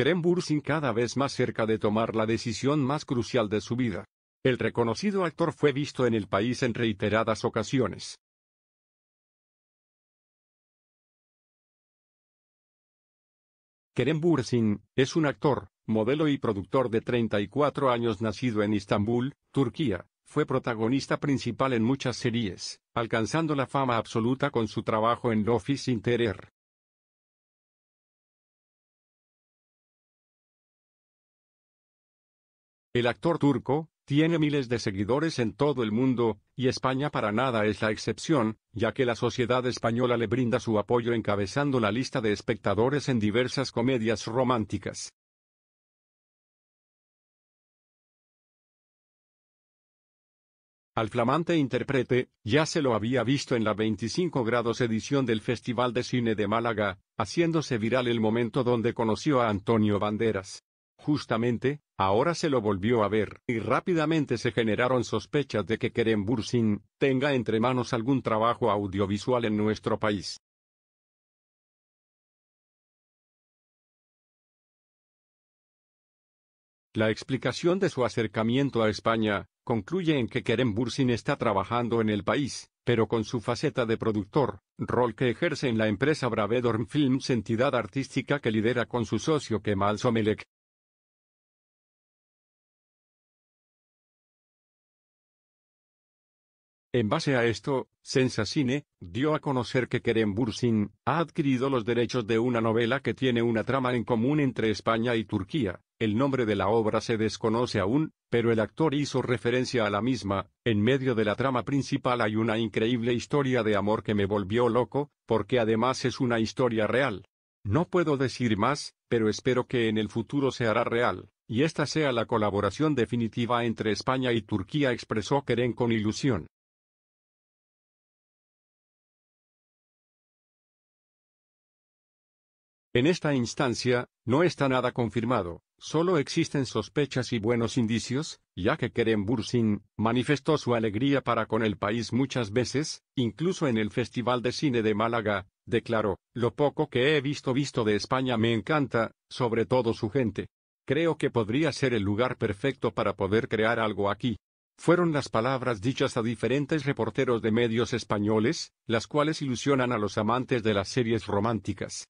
Kerem Bursin cada vez más cerca de tomar la decisión más crucial de su vida. El reconocido actor fue visto en el país en reiteradas ocasiones. Kerem Bursin, es un actor, modelo y productor de 34 años nacido en Istambul, Turquía. Fue protagonista principal en muchas series, alcanzando la fama absoluta con su trabajo en Office Interior, El actor turco, tiene miles de seguidores en todo el mundo, y España para nada es la excepción, ya que la sociedad española le brinda su apoyo encabezando la lista de espectadores en diversas comedias románticas. Al flamante intérprete, ya se lo había visto en la 25 grados edición del Festival de Cine de Málaga, haciéndose viral el momento donde conoció a Antonio Banderas. Justamente, ahora se lo volvió a ver, y rápidamente se generaron sospechas de que Kerem Bursin tenga entre manos algún trabajo audiovisual en nuestro país. La explicación de su acercamiento a España, concluye en que Kerem Bursin está trabajando en el país, pero con su faceta de productor, rol que ejerce en la empresa Bravedorm Films entidad artística que lidera con su socio Kemal Somelek. En base a esto, Sensacine, dio a conocer que Kerem Bursin, ha adquirido los derechos de una novela que tiene una trama en común entre España y Turquía, el nombre de la obra se desconoce aún, pero el actor hizo referencia a la misma, en medio de la trama principal hay una increíble historia de amor que me volvió loco, porque además es una historia real. No puedo decir más, pero espero que en el futuro se hará real, y esta sea la colaboración definitiva entre España y Turquía expresó Kerem con ilusión. En esta instancia, no está nada confirmado, solo existen sospechas y buenos indicios, ya que Kerem Bursin manifestó su alegría para con el país muchas veces, incluso en el Festival de Cine de Málaga, declaró, lo poco que he visto visto de España me encanta, sobre todo su gente. Creo que podría ser el lugar perfecto para poder crear algo aquí fueron las palabras dichas a diferentes reporteros de medios españoles, las cuales ilusionan a los amantes de las series románticas.